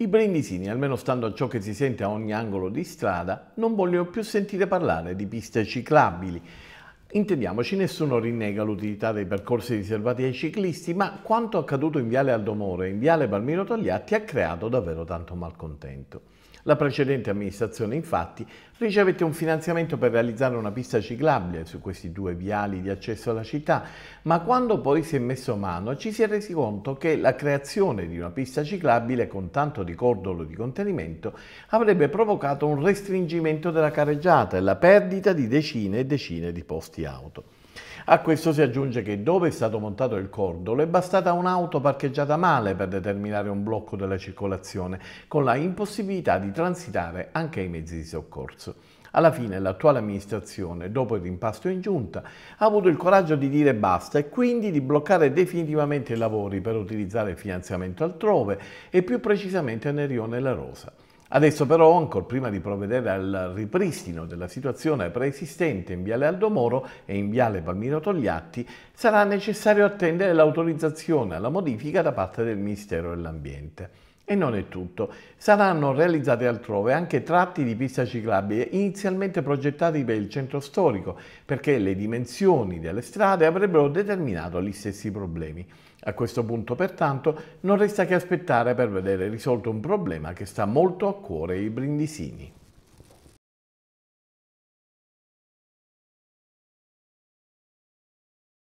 I brindisini, almeno stando a ciò che si sente a ogni angolo di strada, non vogliono più sentire parlare di piste ciclabili. Intendiamoci, nessuno rinnega l'utilità dei percorsi riservati ai ciclisti, ma quanto accaduto in Viale Aldomoro e in Viale Palmiro Togliatti ha creato davvero tanto malcontento. La precedente amministrazione infatti ricevette un finanziamento per realizzare una pista ciclabile su questi due viali di accesso alla città, ma quando poi si è messo mano ci si è resi conto che la creazione di una pista ciclabile con tanto di cordolo di contenimento avrebbe provocato un restringimento della carreggiata e la perdita di decine e decine di posti auto. A questo si aggiunge che dove è stato montato il cordolo è bastata un'auto parcheggiata male per determinare un blocco della circolazione, con la impossibilità di transitare anche ai mezzi di soccorso. Alla fine l'attuale amministrazione, dopo il rimpasto in giunta, ha avuto il coraggio di dire basta e quindi di bloccare definitivamente i lavori per utilizzare il finanziamento altrove e più precisamente nel rione La Rosa. Adesso però, ancora prima di provvedere al ripristino della situazione preesistente in Viale Aldo Moro e in Viale Palmiro Togliatti, sarà necessario attendere l'autorizzazione alla modifica da parte del Ministero dell'Ambiente. E non è tutto. Saranno realizzate altrove anche tratti di pista ciclabile inizialmente progettati per il centro storico, perché le dimensioni delle strade avrebbero determinato gli stessi problemi. A questo punto, pertanto, non resta che aspettare per vedere risolto un problema che sta molto a cuore ai brindisini.